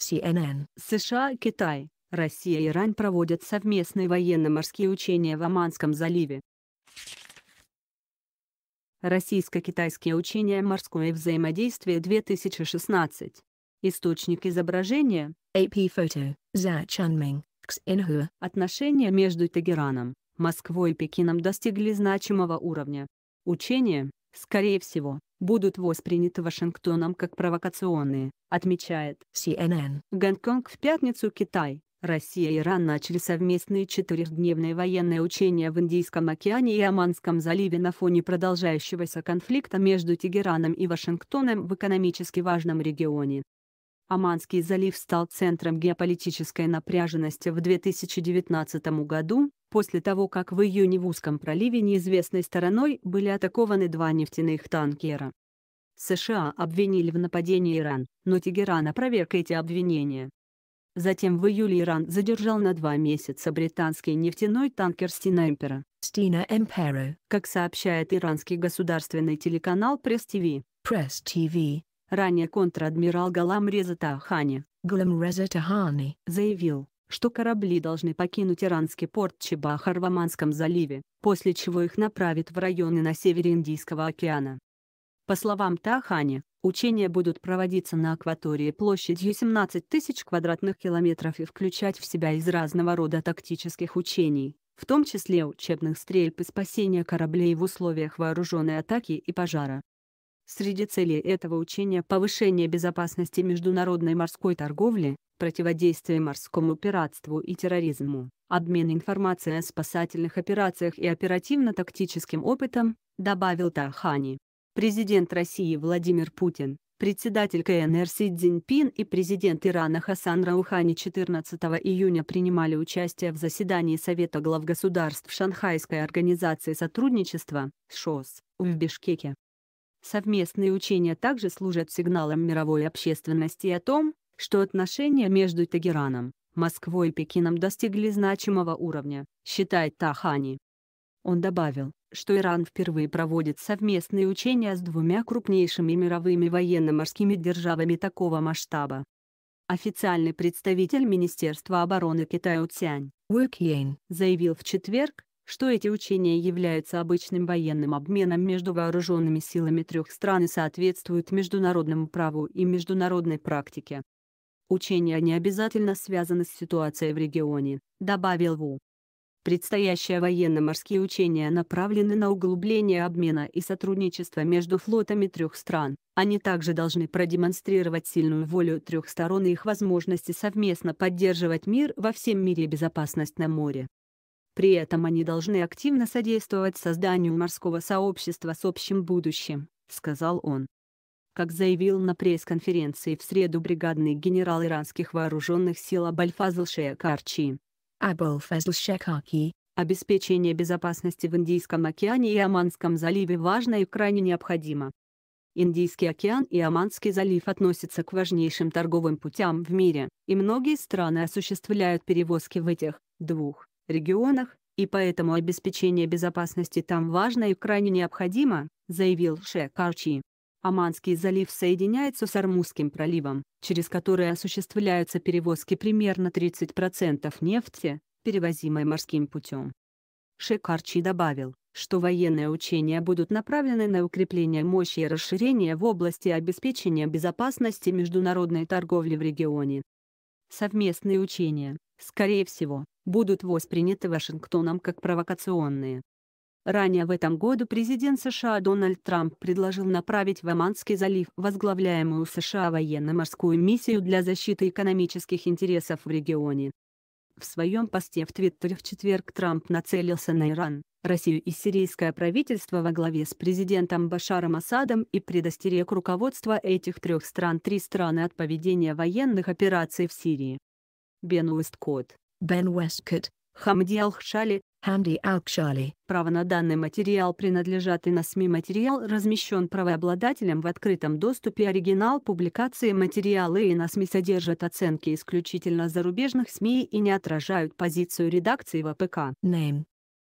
CNN. США, Китай, Россия и Иран проводят совместные военно-морские учения в Оманском заливе. Российско-китайские учения «Морское взаимодействие 2016». Источник изображения – AP Photo, За Чанминг, Xinhua. Отношения между Тегераном, Москвой и Пекином достигли значимого уровня. Учения, скорее всего, будут восприняты Вашингтоном как провокационные, отмечает CNN. Гонконг в пятницу Китай. Россия и Иран начали совместные четырехдневные военные учения в Индийском океане и Оманском заливе на фоне продолжающегося конфликта между Тегераном и Вашингтоном в экономически важном регионе. Оманский залив стал центром геополитической напряженности в 2019 году, после того, как в июне в узком проливе неизвестной стороной были атакованы два нефтяных танкера. США обвинили в нападении Иран, но Тегеран опроверг эти обвинения. Затем в июле Иран задержал на два месяца британский нефтяной танкер Стина Эмпера. Стина Эмперо. Как сообщает иранский государственный телеканал Пресс ТВ. Пресс ТВ. Ранее контр-адмирал Галам Реза Тахани. Галам Реза Тахани. Заявил, что корабли должны покинуть иранский порт Чебахар в Оманском заливе, после чего их направят в районы на севере Индийского океана. По словам Тахани, учения будут проводиться на акватории площадью 17 тысяч квадратных километров и включать в себя из разного рода тактических учений, в том числе учебных стрельб и спасения кораблей в условиях вооруженной атаки и пожара. Среди целей этого учения повышение безопасности международной морской торговли, противодействие морскому пиратству и терроризму, обмен информацией о спасательных операциях и оперативно-тактическим опытом, добавил Тахани. Президент России Владимир Путин, председатель КНР Си Цзиньпин и президент Ирана Хасан Раухани 14 июня принимали участие в заседании Совета глав государств Шанхайской организации сотрудничества, ШОС, в Бишкеке. Совместные учения также служат сигналом мировой общественности о том, что отношения между Тегераном, Москвой и Пекином достигли значимого уровня, считает Тахани. Он добавил, что Иран впервые проводит совместные учения с двумя крупнейшими мировыми военно-морскими державами такого масштаба. Официальный представитель Министерства обороны Китая Уцянь Уэкьейн заявил в четверг, что эти учения являются обычным военным обменом между вооруженными силами трех стран и соответствуют международному праву и международной практике. Учения не обязательно связаны с ситуацией в регионе, добавил Ву. Предстоящие военно-морские учения направлены на углубление обмена и сотрудничества между флотами трех стран. Они также должны продемонстрировать сильную волю трех сторон и их возможности совместно поддерживать мир во всем мире и безопасность на море. При этом они должны активно содействовать созданию морского сообщества с общим будущим, сказал он. Как заявил на пресс-конференции в среду бригадный генерал иранских вооруженных сил Абальфазл Шекарчи. Абальфазл Шекарчи, обеспечение безопасности в Индийском океане и Оманском заливе важно и крайне необходимо. Индийский океан и Оманский залив относятся к важнейшим торговым путям в мире, и многие страны осуществляют перевозки в этих двух регионах, и поэтому обеспечение безопасности там важно и крайне необходимо, заявил Шек Арчи. Аманский залив соединяется с Армузским проливом, через который осуществляются перевозки примерно 30% нефти, перевозимой морским путем. Шекарчи добавил, что военные учения будут направлены на укрепление мощи и расширение в области обеспечения безопасности международной торговли в регионе. Совместные учения, скорее всего, будут восприняты Вашингтоном как провокационные. Ранее в этом году президент США Дональд Трамп предложил направить в Оманский залив возглавляемую США военно-морскую миссию для защиты экономических интересов в регионе. В своем посте в Твиттере в четверг Трамп нацелился на Иран, Россию и сирийское правительство во главе с президентом Башаром Асадом и предостерег руководство этих трех стран три страны от поведения военных операций в Сирии. Бен Уисткотт Бен Уэскотт, Хамди Алхшали, Хамди Алхшали. Право на данный материал принадлежат и на СМИ материал размещен правообладателем в открытом доступе оригинал публикации материалы и на СМИ содержат оценки исключительно зарубежных СМИ и не отражают позицию редакции в Name.